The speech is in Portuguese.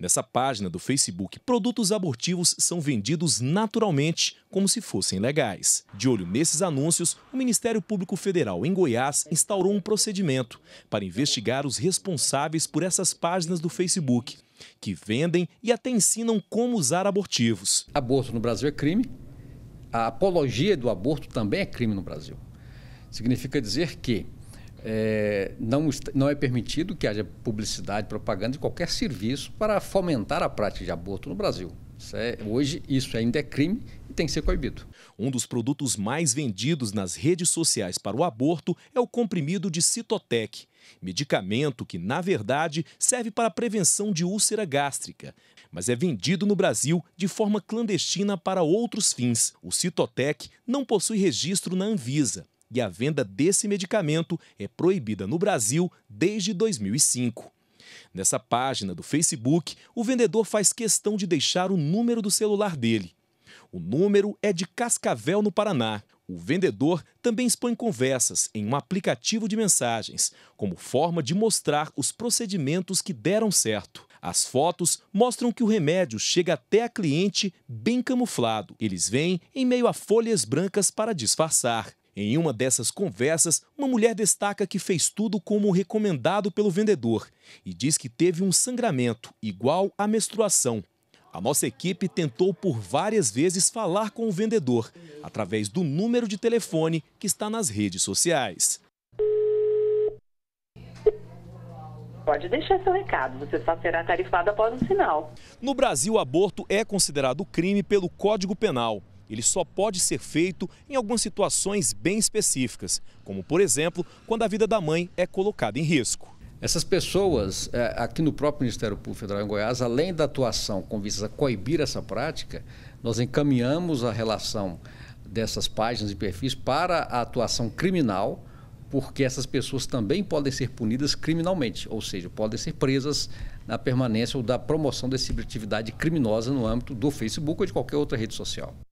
Nessa página do Facebook, produtos abortivos são vendidos naturalmente, como se fossem legais. De olho nesses anúncios, o Ministério Público Federal em Goiás instaurou um procedimento para investigar os responsáveis por essas páginas do Facebook, que vendem e até ensinam como usar abortivos. Aborto no Brasil é crime. A apologia do aborto também é crime no Brasil. Significa dizer que é, não, não é permitido que haja publicidade, propaganda de qualquer serviço para fomentar a prática de aborto no Brasil. Isso é, hoje, isso ainda é crime e tem que ser coibido. Um dos produtos mais vendidos nas redes sociais para o aborto é o comprimido de Citotec, medicamento que, na verdade, serve para a prevenção de úlcera gástrica, mas é vendido no Brasil de forma clandestina para outros fins. O Citotec não possui registro na Anvisa e a venda desse medicamento é proibida no Brasil desde 2005. Nessa página do Facebook, o vendedor faz questão de deixar o número do celular dele. O número é de Cascavel, no Paraná. O vendedor também expõe conversas em um aplicativo de mensagens, como forma de mostrar os procedimentos que deram certo. As fotos mostram que o remédio chega até a cliente bem camuflado. Eles vêm em meio a folhas brancas para disfarçar. Em uma dessas conversas, uma mulher destaca que fez tudo como recomendado pelo vendedor e diz que teve um sangramento igual à menstruação. A nossa equipe tentou por várias vezes falar com o vendedor através do número de telefone que está nas redes sociais. Pode deixar seu recado, você só será tarifado após o sinal. No Brasil, aborto é considerado crime pelo Código Penal ele só pode ser feito em algumas situações bem específicas, como, por exemplo, quando a vida da mãe é colocada em risco. Essas pessoas, é, aqui no próprio Ministério Público Federal em Goiás, além da atuação com vistas a coibir essa prática, nós encaminhamos a relação dessas páginas e perfis para a atuação criminal, porque essas pessoas também podem ser punidas criminalmente, ou seja, podem ser presas na permanência ou da promoção dessa tipo atividade criminosa no âmbito do Facebook ou de qualquer outra rede social.